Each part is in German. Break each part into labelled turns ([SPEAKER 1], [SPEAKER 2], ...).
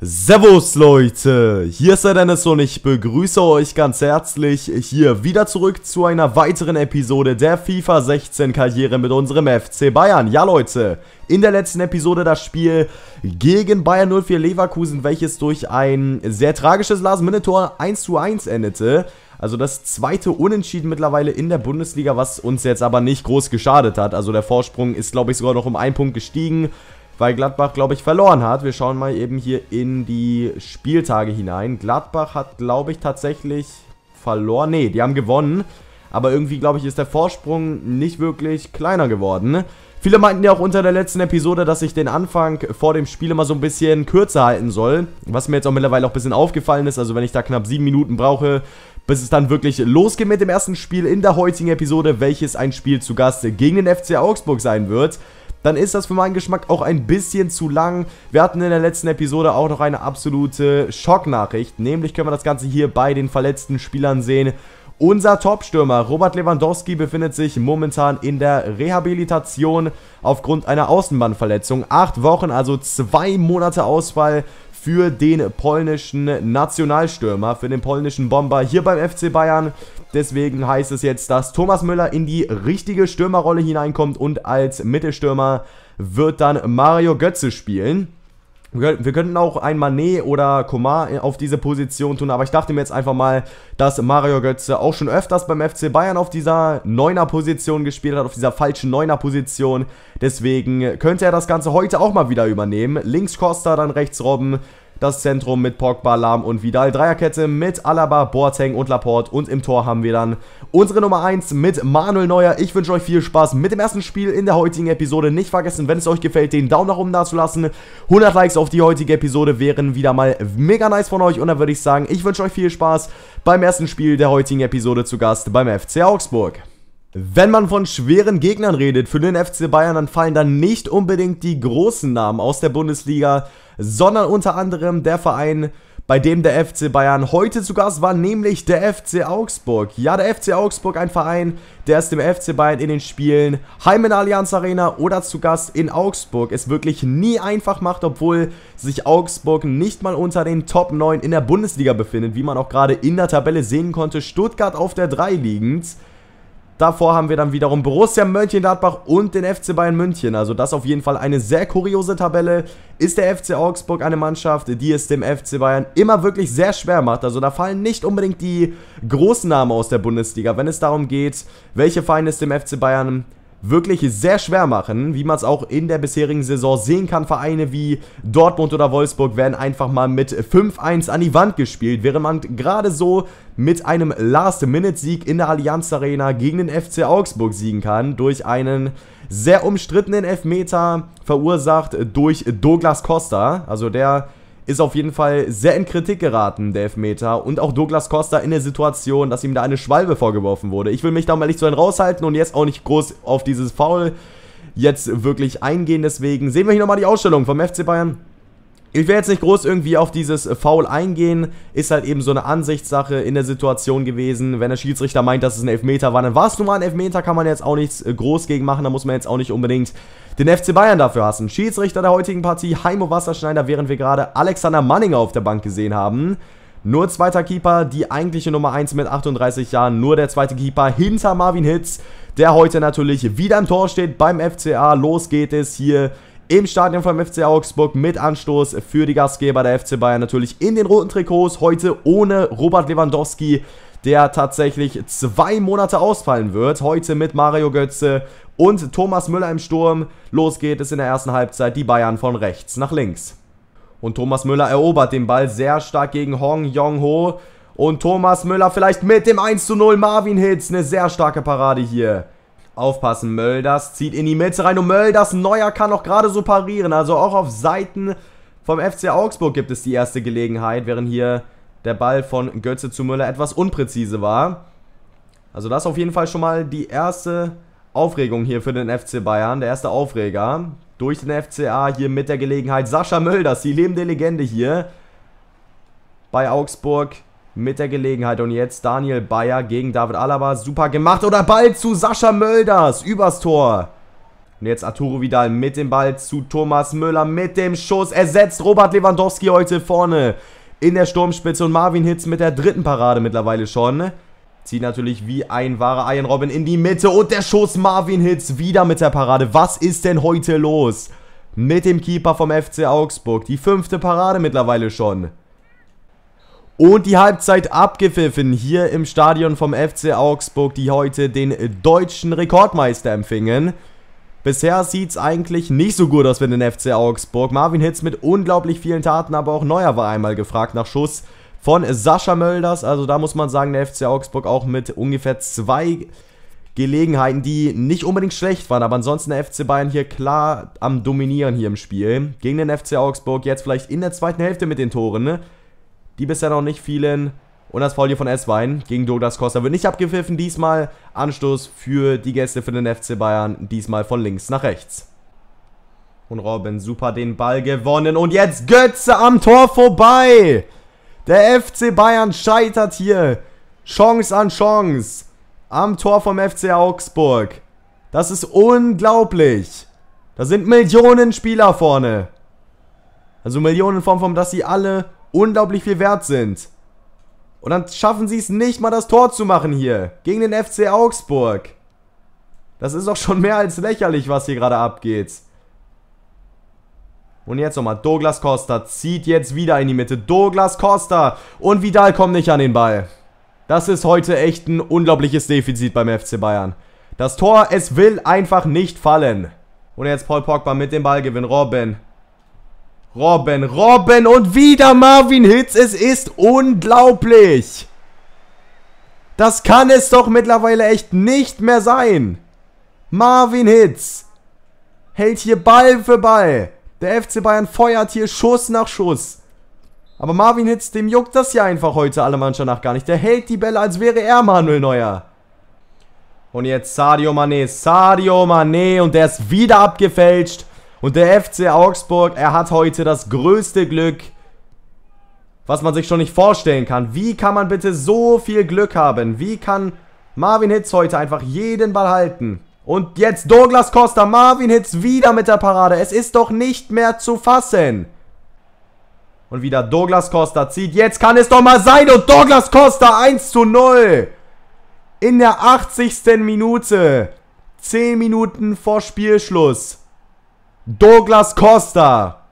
[SPEAKER 1] Servus Leute, hier ist der Dennis und ich begrüße euch ganz herzlich hier wieder zurück zu einer weiteren Episode der FIFA 16 Karriere mit unserem FC Bayern. Ja Leute, in der letzten Episode das Spiel gegen Bayern 04 Leverkusen, welches durch ein sehr tragisches Last-Minute-Tor 1 endete. Also das zweite Unentschieden mittlerweile in der Bundesliga, was uns jetzt aber nicht groß geschadet hat. Also der Vorsprung ist, glaube ich, sogar noch um einen Punkt gestiegen weil Gladbach, glaube ich, verloren hat. Wir schauen mal eben hier in die Spieltage hinein. Gladbach hat, glaube ich, tatsächlich verloren. Ne, die haben gewonnen. Aber irgendwie, glaube ich, ist der Vorsprung nicht wirklich kleiner geworden. Viele meinten ja auch unter der letzten Episode, dass ich den Anfang vor dem Spiel immer so ein bisschen kürzer halten soll. Was mir jetzt auch mittlerweile auch ein bisschen aufgefallen ist. Also wenn ich da knapp sieben Minuten brauche, bis es dann wirklich losgeht mit dem ersten Spiel in der heutigen Episode, welches ein Spiel zu Gast gegen den FC Augsburg sein wird dann ist das für meinen Geschmack auch ein bisschen zu lang. Wir hatten in der letzten Episode auch noch eine absolute Schocknachricht. Nämlich können wir das Ganze hier bei den verletzten Spielern sehen. Unser Topstürmer Robert Lewandowski befindet sich momentan in der Rehabilitation aufgrund einer Außenbahnverletzung. Acht Wochen, also zwei Monate Ausfall für den polnischen Nationalstürmer, für den polnischen Bomber hier beim FC Bayern. Deswegen heißt es jetzt, dass Thomas Müller in die richtige Stürmerrolle hineinkommt und als Mittelstürmer wird dann Mario Götze spielen. Wir könnten auch ein Manet oder Komar auf diese Position tun, aber ich dachte mir jetzt einfach mal, dass Mario Götze auch schon öfters beim FC Bayern auf dieser Neuner-Position gespielt hat, auf dieser falschen Neuner-Position. Deswegen könnte er das Ganze heute auch mal wieder übernehmen. Links Costa, dann rechts Robben, das Zentrum mit Pogba, Lahm und Vidal, Dreierkette mit Alaba, Boateng und Laporte und im Tor haben wir dann unsere Nummer 1 mit Manuel Neuer. Ich wünsche euch viel Spaß mit dem ersten Spiel in der heutigen Episode. Nicht vergessen, wenn es euch gefällt, den Daumen nach oben da zu lassen. 100 Likes auf die heutige Episode wären wieder mal mega nice von euch und dann würde ich sagen, ich wünsche euch viel Spaß beim ersten Spiel der heutigen Episode zu Gast beim FC Augsburg. Wenn man von schweren Gegnern redet für den FC Bayern, dann fallen dann nicht unbedingt die großen Namen aus der Bundesliga sondern unter anderem der Verein, bei dem der FC Bayern heute zu Gast war, nämlich der FC Augsburg. Ja, der FC Augsburg, ein Verein, der ist dem FC Bayern in den Spielen heim in der Allianz Arena oder zu Gast in Augsburg es wirklich nie einfach macht, obwohl sich Augsburg nicht mal unter den Top 9 in der Bundesliga befindet, wie man auch gerade in der Tabelle sehen konnte. Stuttgart auf der 3 liegend. Davor haben wir dann wiederum Borussia Mönchengladbach und den FC Bayern München. Also das auf jeden Fall eine sehr kuriose Tabelle. Ist der FC Augsburg eine Mannschaft, die es dem FC Bayern immer wirklich sehr schwer macht. Also da fallen nicht unbedingt die großen Namen aus der Bundesliga, wenn es darum geht, welche Feinde es dem FC Bayern wirklich sehr schwer machen, wie man es auch in der bisherigen Saison sehen kann. Vereine wie Dortmund oder Wolfsburg werden einfach mal mit 5-1 an die Wand gespielt, während man gerade so mit einem Last-Minute-Sieg in der Allianz Arena gegen den FC Augsburg siegen kann, durch einen sehr umstrittenen Elfmeter verursacht durch Douglas Costa, also der ist auf jeden Fall sehr in Kritik geraten, der Elfmeter. Und auch Douglas Costa in der Situation, dass ihm da eine Schwalbe vorgeworfen wurde. Ich will mich da mal nicht so ein raushalten und jetzt auch nicht groß auf dieses Foul jetzt wirklich eingehen. Deswegen sehen wir hier nochmal die Ausstellung vom FC Bayern ich werde jetzt nicht groß irgendwie auf dieses äh, Foul eingehen, ist halt eben so eine Ansichtssache in der Situation gewesen. Wenn der Schiedsrichter meint, dass es ein Elfmeter war, dann war es nun mal ein Elfmeter, kann man jetzt auch nichts äh, groß gegen machen, da muss man jetzt auch nicht unbedingt den FC Bayern dafür hassen. Schiedsrichter der heutigen Partie, Heimo Wasserschneider, während wir gerade Alexander Manninger auf der Bank gesehen haben. Nur zweiter Keeper, die eigentliche Nummer 1 mit 38 Jahren, nur der zweite Keeper hinter Marvin Hitz, der heute natürlich wieder im Tor steht beim FCA. Los geht es hier im Stadion vom FC Augsburg mit Anstoß für die Gastgeber der FC Bayern natürlich in den roten Trikots. Heute ohne Robert Lewandowski, der tatsächlich zwei Monate ausfallen wird. Heute mit Mario Götze und Thomas Müller im Sturm. Los geht es in der ersten Halbzeit. Die Bayern von rechts nach links. Und Thomas Müller erobert den Ball sehr stark gegen Hong Yong-ho. Und Thomas Müller vielleicht mit dem 1 zu 0 Marvin Hitz. Eine sehr starke Parade hier. Aufpassen, Mölders zieht in die Mitte rein und Mölders Neuer kann auch gerade so parieren. Also auch auf Seiten vom FC Augsburg gibt es die erste Gelegenheit, während hier der Ball von Götze zu Müller etwas unpräzise war. Also das auf jeden Fall schon mal die erste Aufregung hier für den FC Bayern, der erste Aufreger. Durch den FCA hier mit der Gelegenheit Sascha Mölders, die lebende Legende hier bei Augsburg mit der Gelegenheit. Und jetzt Daniel Bayer gegen David Alaba. Super gemacht. Oder Ball zu Sascha Mölders. Übers Tor. Und jetzt Arturo Vidal mit dem Ball zu Thomas Müller mit dem Schuss. Ersetzt Robert Lewandowski heute vorne in der Sturmspitze. Und Marvin Hitz mit der dritten Parade mittlerweile schon. Zieht natürlich wie ein wahrer Iron Robin in die Mitte. Und der Schuss Marvin Hitz wieder mit der Parade. Was ist denn heute los? Mit dem Keeper vom FC Augsburg. Die fünfte Parade mittlerweile schon. Und die Halbzeit abgepfiffen hier im Stadion vom FC Augsburg, die heute den deutschen Rekordmeister empfingen. Bisher sieht es eigentlich nicht so gut aus für den FC Augsburg. Marvin Hitz mit unglaublich vielen Taten, aber auch Neuer war einmal gefragt nach Schuss von Sascha Mölders. Also da muss man sagen, der FC Augsburg auch mit ungefähr zwei Gelegenheiten, die nicht unbedingt schlecht waren, aber ansonsten der FC Bayern hier klar am Dominieren hier im Spiel. Gegen den FC Augsburg jetzt vielleicht in der zweiten Hälfte mit den Toren, ne? die bisher noch nicht fielen. Und das Foul hier von S-Wein gegen Douglas Costa wird nicht abgepfiffen. Diesmal Anstoß für die Gäste für den FC Bayern. Diesmal von links nach rechts. Und Robin super den Ball gewonnen. Und jetzt Götze am Tor vorbei. Der FC Bayern scheitert hier. Chance an Chance. Am Tor vom FC Augsburg. Das ist unglaublich. Da sind Millionen Spieler vorne. Also Millionen in von, dass sie alle unglaublich viel wert sind. Und dann schaffen sie es nicht mal das Tor zu machen hier. Gegen den FC Augsburg. Das ist doch schon mehr als lächerlich, was hier gerade abgeht. Und jetzt nochmal. Douglas Costa zieht jetzt wieder in die Mitte. Douglas Costa. Und Vidal kommen nicht an den Ball. Das ist heute echt ein unglaubliches Defizit beim FC Bayern. Das Tor, es will einfach nicht fallen. Und jetzt Paul Pogba mit dem Ballgewinn. Robin. Robben, Robben und wieder Marvin Hitz. Es ist unglaublich. Das kann es doch mittlerweile echt nicht mehr sein. Marvin Hitz hält hier Ball für Ball. Der FC Bayern feuert hier Schuss nach Schuss. Aber Marvin Hitz, dem juckt das ja einfach heute alle Mannschaft nach gar nicht. Der hält die Bälle, als wäre er Manuel Neuer. Und jetzt Sadio Mané, Sadio Mané und der ist wieder abgefälscht. Und der FC Augsburg, er hat heute das größte Glück, was man sich schon nicht vorstellen kann. Wie kann man bitte so viel Glück haben? Wie kann Marvin Hitz heute einfach jeden Ball halten? Und jetzt Douglas Costa, Marvin Hitz wieder mit der Parade. Es ist doch nicht mehr zu fassen. Und wieder Douglas Costa zieht. Jetzt kann es doch mal sein. Und Douglas Costa 1 zu 0. In der 80. Minute. 10 Minuten vor Spielschluss. Douglas Costa.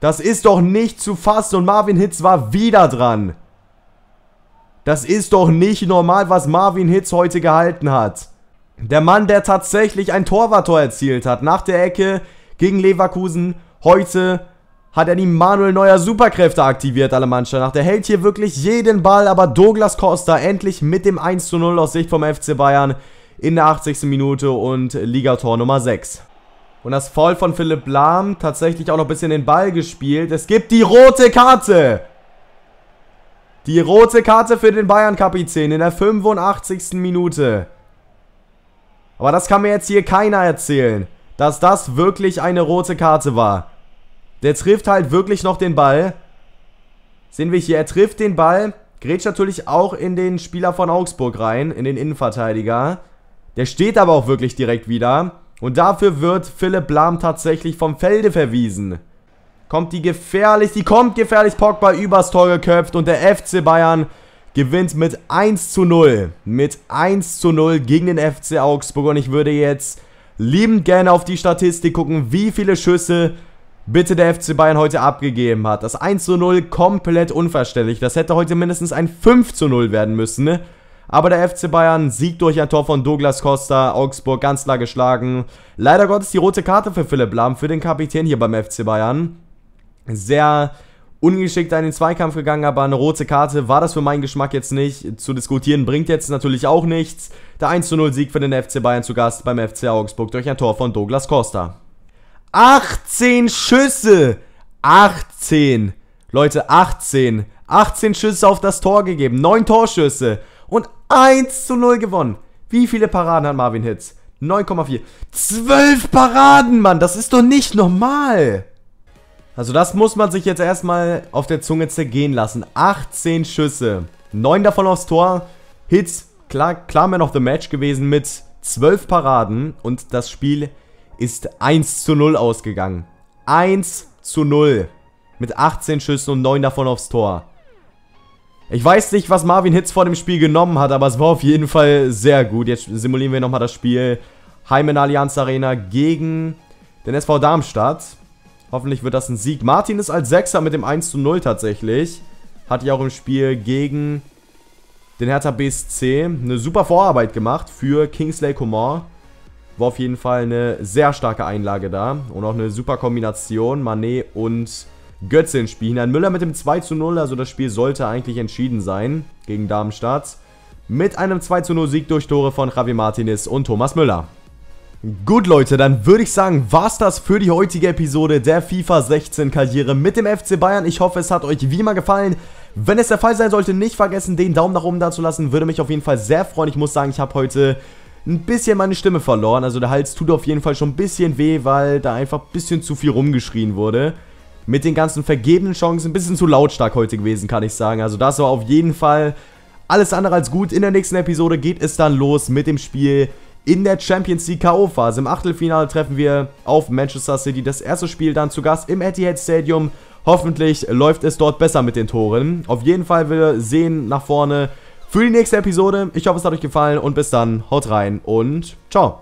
[SPEAKER 1] Das ist doch nicht zu fassen und Marvin Hitz war wieder dran. Das ist doch nicht normal, was Marvin Hitz heute gehalten hat. Der Mann, der tatsächlich ein Torwarttor erzielt hat, nach der Ecke gegen Leverkusen, heute hat er die Manuel Neuer Superkräfte aktiviert, alle Mannschaften. Nach der hält hier wirklich jeden Ball, aber Douglas Costa endlich mit dem 1 zu 0 aus Sicht vom FC Bayern in der 80. Minute und Ligator Nummer 6. Und das Foul von Philipp Lahm tatsächlich auch noch ein bisschen den Ball gespielt. Es gibt die rote Karte. Die rote Karte für den Bayern-Kapitän in der 85. Minute. Aber das kann mir jetzt hier keiner erzählen, dass das wirklich eine rote Karte war. Der trifft halt wirklich noch den Ball. Sehen wir hier, er trifft den Ball, grätscht natürlich auch in den Spieler von Augsburg rein, in den Innenverteidiger. Der steht aber auch wirklich direkt wieder. Und dafür wird Philipp Lahm tatsächlich vom Felde verwiesen. Kommt die gefährlich, die kommt gefährlich, Pogba übers Tor geköpft und der FC Bayern gewinnt mit 1 zu 0. Mit 1 zu 0 gegen den FC Augsburg und ich würde jetzt liebend gerne auf die Statistik gucken, wie viele Schüsse bitte der FC Bayern heute abgegeben hat. Das 1 zu 0 komplett unverständlich. Das hätte heute mindestens ein 5 zu 0 werden müssen, ne? Aber der FC Bayern siegt durch ein Tor von Douglas Costa, Augsburg ganz klar geschlagen. Leider Gottes die rote Karte für Philipp Lahm, für den Kapitän hier beim FC Bayern. Sehr ungeschickt in den Zweikampf gegangen, aber eine rote Karte war das für meinen Geschmack jetzt nicht. Zu diskutieren bringt jetzt natürlich auch nichts. Der 1 0 Sieg für den FC Bayern zu Gast beim FC Augsburg durch ein Tor von Douglas Costa. 18 Schüsse! 18! Leute, 18! 18 Schüsse auf das Tor gegeben, 9 Torschüsse und 1 zu 0 gewonnen. Wie viele Paraden hat Marvin Hitz? 9,4. 12 Paraden, Mann. Das ist doch nicht normal. Also das muss man sich jetzt erstmal auf der Zunge zergehen lassen. 18 Schüsse. 9 davon aufs Tor. Hitz, klar, klar Man of the Match gewesen mit 12 Paraden. Und das Spiel ist 1 zu 0 ausgegangen. 1 zu 0. Mit 18 Schüssen und 9 davon aufs Tor. Ich weiß nicht, was Marvin Hitz vor dem Spiel genommen hat, aber es war auf jeden Fall sehr gut. Jetzt simulieren wir nochmal das Spiel Heim in Allianz Arena gegen den SV Darmstadt. Hoffentlich wird das ein Sieg. Martin ist als Sechser mit dem 1 zu 0 tatsächlich. Hat ja auch im Spiel gegen den Hertha BSC eine super Vorarbeit gemacht für Kingsley Coman. War auf jeden Fall eine sehr starke Einlage da und auch eine super Kombination. Manet und Götze ins Spiel hinein. Müller mit dem 2 zu 0, also das Spiel sollte eigentlich entschieden sein gegen Darmstadt. Mit einem 2 zu 0 Sieg durch Tore von Javi Martinez und Thomas Müller. Gut Leute, dann würde ich sagen, war's das für die heutige Episode der FIFA 16 Karriere mit dem FC Bayern. Ich hoffe, es hat euch wie immer gefallen. Wenn es der Fall sein sollte, nicht vergessen, den Daumen nach oben da zu lassen. Würde mich auf jeden Fall sehr freuen. Ich muss sagen, ich habe heute ein bisschen meine Stimme verloren. Also der Hals tut auf jeden Fall schon ein bisschen weh, weil da einfach ein bisschen zu viel rumgeschrien wurde mit den ganzen vergebenen Chancen ein bisschen zu lautstark heute gewesen, kann ich sagen. Also das war auf jeden Fall alles andere als gut. In der nächsten Episode geht es dann los mit dem Spiel in der Champions League K.O. Phase. Im Achtelfinale treffen wir auf Manchester City. Das erste Spiel dann zu Gast im Etihad Stadium. Hoffentlich läuft es dort besser mit den Toren. Auf jeden Fall, wir sehen nach vorne für die nächste Episode. Ich hoffe, es hat euch gefallen und bis dann, haut rein und ciao.